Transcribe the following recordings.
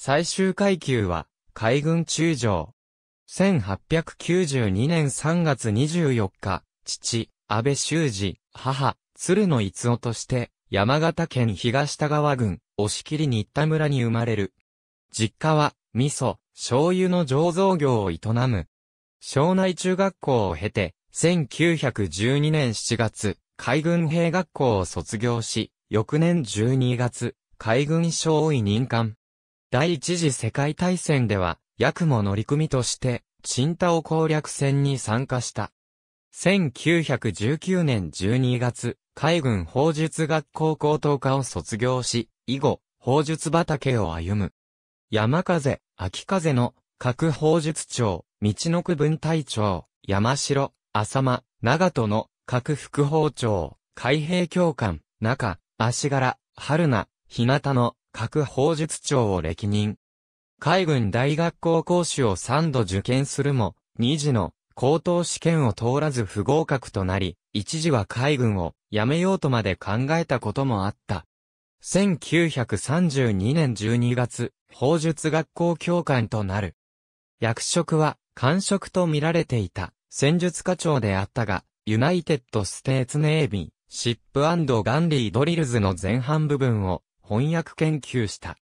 最終階級は、海軍中将。1892年3月24日、父、安倍修二、母、鶴野逸夫として、山形県東田川郡、押切新田村に生まれる。実家は、味噌、醤油の醸造業を営む。庄内中学校を経て、1912年7月、海軍兵学校を卒業し、翌年12月、海軍少尉任官。第一次世界大戦では、ヤクモ乗組として、チンタオ攻略戦に参加した。1919年12月、海軍砲術学校高等科を卒業し、以後、砲術畑を歩む。山風、秋風の、各砲術長、道の区分隊長、山城、浅間、長門の、各副砲長、海兵教官、中、足柄、春名、日向の、各法術長を歴任。海軍大学校講師を3度受験するも、2次の高等試験を通らず不合格となり、一時は海軍を辞めようとまで考えたこともあった。1932年12月、法術学校教官となる。役職は、官職と見られていた、戦術課長であったが、ユナイテッド・ステーツ・ネイビー、シップガンリー・ドリルズの前半部分を、翻訳研究した。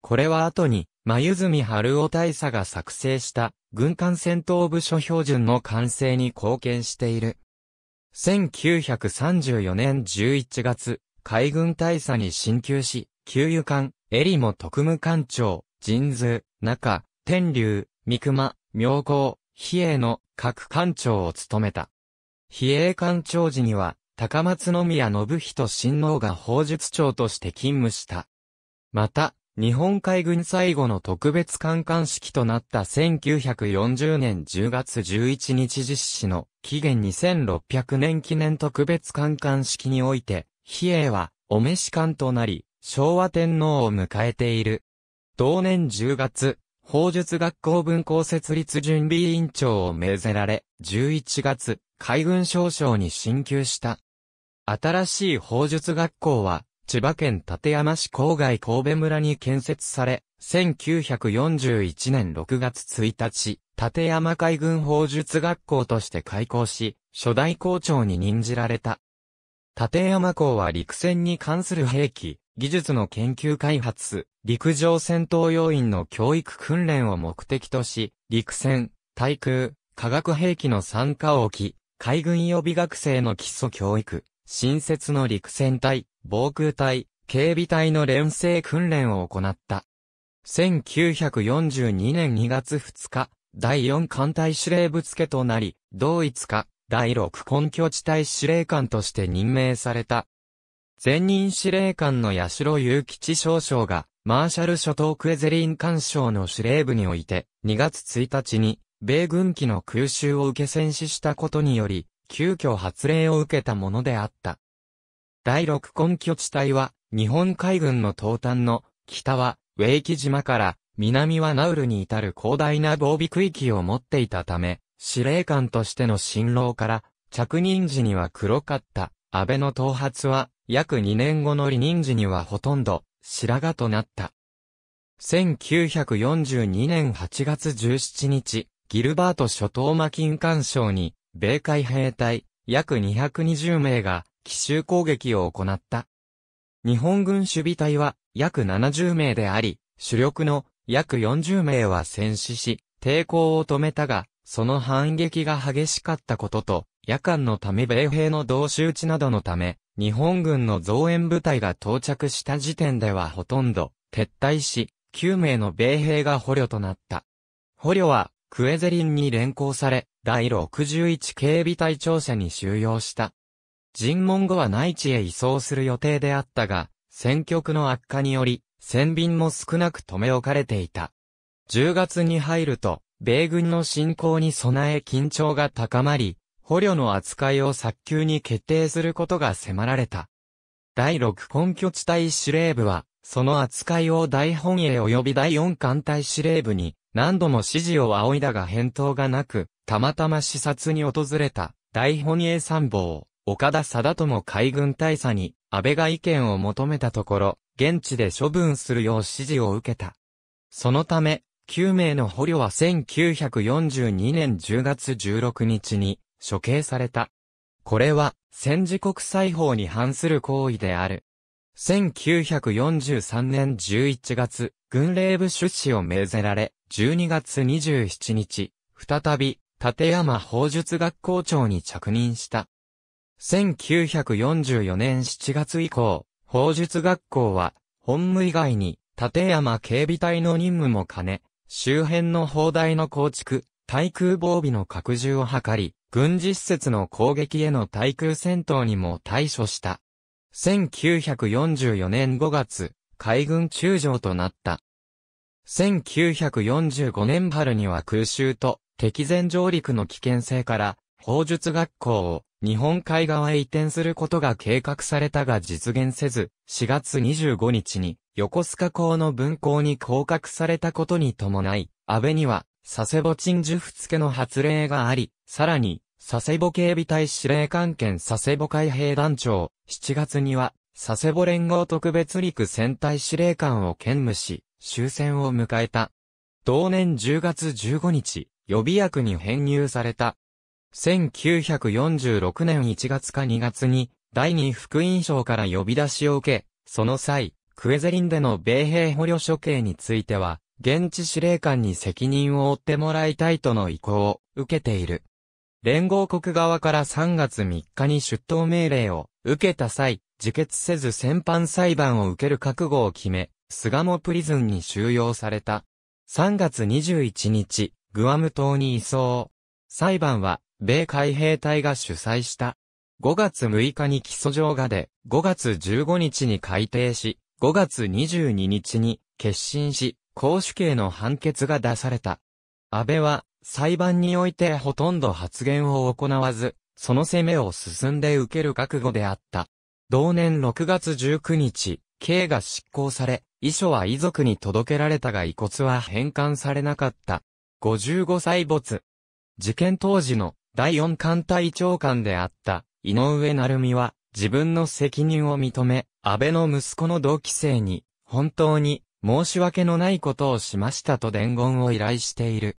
これは後に、真泉春夫大佐が作成した軍艦戦闘部署標準の完成に貢献している。1934年11月、海軍大佐に進級し、給油艦、エリモ特務艦長、神図、中、天竜、三熊、明光、比叡の各艦長を務めた。比叡艦長時には、高松宮信人親王が法術長として勤務した。また、日本海軍最後の特別観艦式となった1940年10月11日実施の期限2600年記念特別観艦式において、比叡はお召し艦となり、昭和天皇を迎えている。同年10月、法術学校文校設立準備委員長を命ぜられ、11月、海軍少将に進級した。新しい法術学校は、千葉県館山市郊外神戸村に建設され、1941年6月1日、立山海軍法術学校として開校し、初代校長に任じられた。立山校は陸戦に関する兵器、技術の研究開発、陸上戦闘要員の教育訓練を目的とし、陸戦、対空、化学兵器の参加を置き、海軍予備学生の基礎教育、新設の陸戦隊、防空隊、警備隊の連成訓練を行った。1942年2月2日、第4艦隊司令部付となり、同一日、第6根拠地帯司令官として任命された。前任司令官の八代雄吉少将が、マーシャル諸島クエゼリン艦将の司令部において、2月1日に、米軍機の空襲を受け戦死したことにより、急遽発令を受けたものであった。第六根拠地帯は、日本海軍の東端の、北は、植木島から、南はナウルに至る広大な防備区域を持っていたため、司令官としての辛労から、着任時には黒かった、安倍の頭髪は、約2年後の離任時にはほとんど、白髪となった。1942年8月17日、ギルバート諸島マキン艦賞に、米海兵隊、約220名が、奇襲攻撃を行った。日本軍守備隊は、約70名であり、主力の約40名は戦死し、抵抗を止めたが、その反撃が激しかったことと、夜間のため米兵の同士打ちなどのため、日本軍の増援部隊が到着した時点ではほとんど撤退し、9名の米兵が捕虜となった。捕虜はクエゼリンに連行され、第61警備隊庁舎に収容した。尋問後は内地へ移送する予定であったが、戦局の悪化により、戦便も少なく留め置かれていた。10月に入ると、米軍の侵攻に備え緊張が高まり、捕虜の扱いを早急に決定することが迫られた。第6根拠地帯司令部は、その扱いを大本営及び第4艦隊司令部に何度も指示を仰いだが返答がなく、たまたま視察に訪れた大本営参謀、岡田貞友海軍大佐に安倍が意見を求めたところ、現地で処分するよう指示を受けた。そのため、9名の捕虜は1942年10月16日に処刑された。これは戦時国際法に反する行為である。1943年11月、軍令部出資を命ぜられ、12月27日、再び立山法術学校長に着任した。1944年7月以降、法術学校は、本務以外に、立山警備隊の任務も兼ね、周辺の砲台の構築、対空防備の拡充を図り、軍事施設の攻撃への対空戦闘にも対処した。1944年5月、海軍中将となった。1945年春には空襲と敵前上陸の危険性から、砲術学校を日本海側へ移転することが計画されたが実現せず、4月25日に横須賀港の分校に降格されたことに伴い、安倍には佐世保鎮守府付の発令があり、さらに、佐世保警備隊司令官兼佐世保海兵団長、7月には、佐世保連合特別陸戦隊司令官を兼務し、終戦を迎えた。同年10月15日、予備役に編入された。1946年1月か2月に、第二副音長から呼び出しを受け、その際、クエゼリンでの米兵捕虜処刑については、現地司令官に責任を負ってもらいたいとの意向を受けている。連合国側から3月3日に出頭命令を受けた際、自決せず戦犯裁判を受ける覚悟を決め、菅もプリズンに収容された。3月21日、グアム島に移送。裁判は、米海兵隊が主催した。5月6日に起訴状がで、5月15日に改定し、5月22日に決審し、公主刑の判決が出された。安倍は、裁判においてほとんど発言を行わず、その責めを進んで受ける覚悟であった。同年6月19日、刑が執行され、遺書は遺族に届けられたが遺骨は返還されなかった。55歳没。事件当時の第4艦隊長官であった井上成美は自分の責任を認め、安倍の息子の同期生に本当に申し訳のないことをしましたと伝言を依頼している。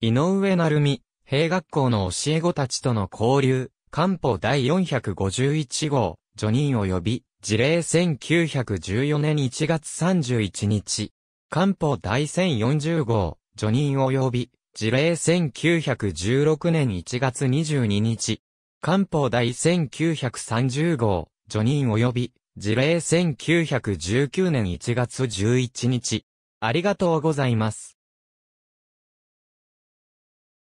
井上成美、兵学校の教え子たちとの交流、官報第451号、助任及び、事例1914年1月31日、官報第1040号、叙任及び、事例1916年1月22日、官報第1930号、叙任及び、事例1919年1月11日、ありがとうございます。